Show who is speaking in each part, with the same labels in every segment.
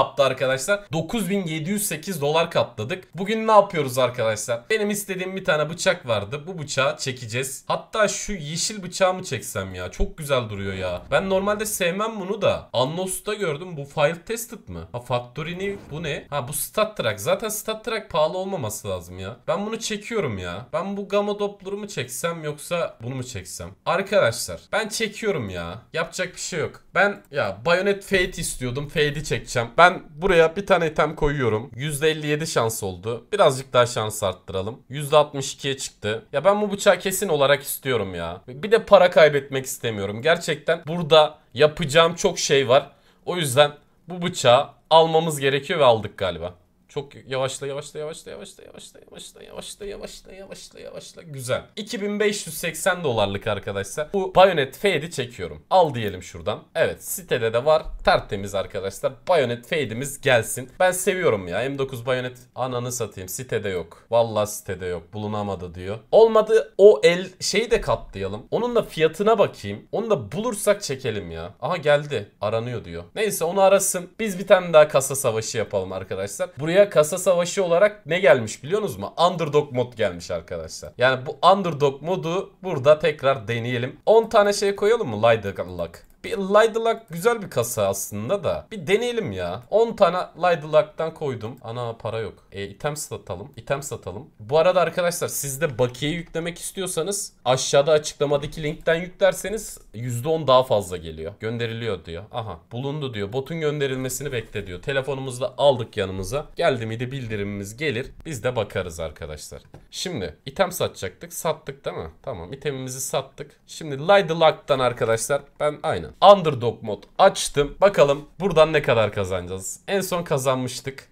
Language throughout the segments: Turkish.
Speaker 1: Club'da arkadaşlar 9708 dolar katladık. Bugün ne yapıyoruz arkadaşlar? Benim istediğim bir tane bıçak vardı. Bu bıçağı çekeceğiz. Hatta şu yeşil bıçağı mı çeksem ya? Çok güzel duruyor ya. Ben normalde sevmem bunu da. Annos'ta gördüm. Bu file tested mı? Ha factory Bu ne? Ha bu stat track. Zaten stat track pahalı olmaması lazım ya. Ben bunu çekiyorum ya. Ben bu gamma doppler'ı mı çeksem yoksa bunu mu çeksem? Arkadaşlar ben çekiyorum ya. Yapacak bir şey yok. Ben ya bayonet fade istiyordum. Fade'i çekeceğim. Ben ben buraya bir tane item koyuyorum. %57 şans oldu. Birazcık daha şans arttıralım. %62'ye çıktı. Ya ben bu bıçağı kesin olarak istiyorum ya. Bir de para kaybetmek istemiyorum. Gerçekten burada yapacağım çok şey var. O yüzden bu bıçağı almamız gerekiyor ve aldık galiba. Çok yavaşla yavaşla yavaşla yavaşla yavaşla yavaşla yavaşla yavaşla yavaşla yavaşla güzel. 2580 dolarlık arkadaşlar. Bu Bayonet Fade'i çekiyorum. Al diyelim şuradan. Evet sitede de var. Tertemiz arkadaşlar. Bayonet Fade'imiz gelsin. Ben seviyorum ya. M9 Bayonet ananı satayım. Sitede yok. Vallahi sitede yok. Bulunamadı diyor. Olmadı o el şeyi de katlayalım. Onun da fiyatına bakayım. Onu da bulursak çekelim ya. Aha geldi. Aranıyor diyor. Neyse onu arasın. Biz bir tane daha kasa savaşı yapalım arkadaşlar. Buraya Buraya kasa savaşı olarak ne gelmiş biliyorsunuz mu? Underdog mod gelmiş arkadaşlar. Yani bu Underdog modu burada tekrar deneyelim. 10 tane şey koyalım mı? Light Luck. Bir Lydlock güzel bir kasa aslında da. Bir deneyelim ya. 10 tane Lydlock'tan koydum. Ana para yok. E, item satalım. Item satalım. Bu arada arkadaşlar siz de bakiye yüklemek istiyorsanız aşağıda açıklamadaki linkten yüklerseniz %10 daha fazla geliyor. Gönderiliyor diyor. Aha bulundu diyor. Botun gönderilmesini bekle diyor. Telefonumuzu da aldık yanımıza. Geldi miydi bildirimimiz gelir. Biz de bakarız arkadaşlar. Şimdi item satacaktık. Sattık değil mi? Tamam itemimizi sattık. Şimdi Lydlock'tan arkadaşlar ben aynı Underdog mod açtım. Bakalım buradan ne kadar kazanacağız. En son kazanmıştık.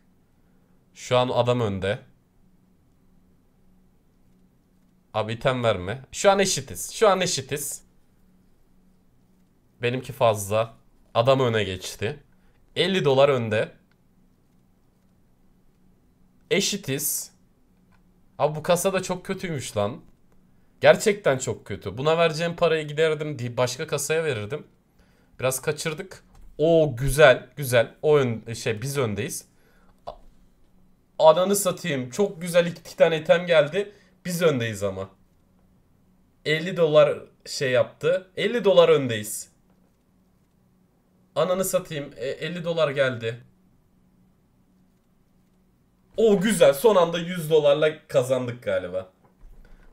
Speaker 1: Şu an adam önde. Abi item verme. Şu an eşitiz. Şu an eşitiz. Benimki fazla. Adam öne geçti. 50 dolar önde. Eşitiz. Abi bu kasa da çok kötüymüş lan. Gerçekten çok kötü. Buna vereceğim parayı giderdim diye başka kasaya verirdim. Biraz kaçırdık. O güzel güzel. O ön, e, şey biz öndeyiz. Ananı satayım. Çok güzel iki tane item geldi. Biz öndeyiz ama. 50 dolar şey yaptı. 50 dolar öndeyiz. Ananı satayım. E, 50 dolar geldi. O güzel. Son anda 100 dolarla kazandık galiba.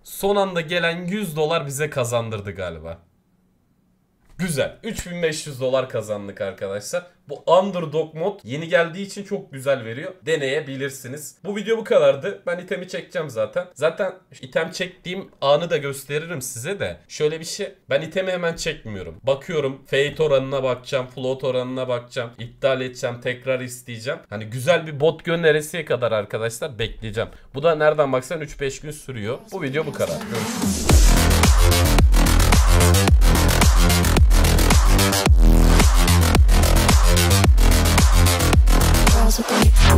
Speaker 1: Son anda gelen 100 dolar bize kazandırdı galiba. Güzel. 3500 dolar kazandık arkadaşlar. Bu Underdog mod yeni geldiği için çok güzel veriyor. Deneyebilirsiniz. Bu video bu kadardı. Ben itemi çekeceğim zaten. Zaten item çektiğim anı da gösteririm size de. Şöyle bir şey. Ben itemi hemen çekmiyorum. Bakıyorum. Fate oranına bakacağım. Float oranına bakacağım. İptal edeceğim. Tekrar isteyeceğim. Hani güzel bir bot gönderesiye kadar arkadaşlar bekleyeceğim. Bu da nereden baksan 3-5 gün sürüyor. Bu video bu kadar. Görüşürüz. possible.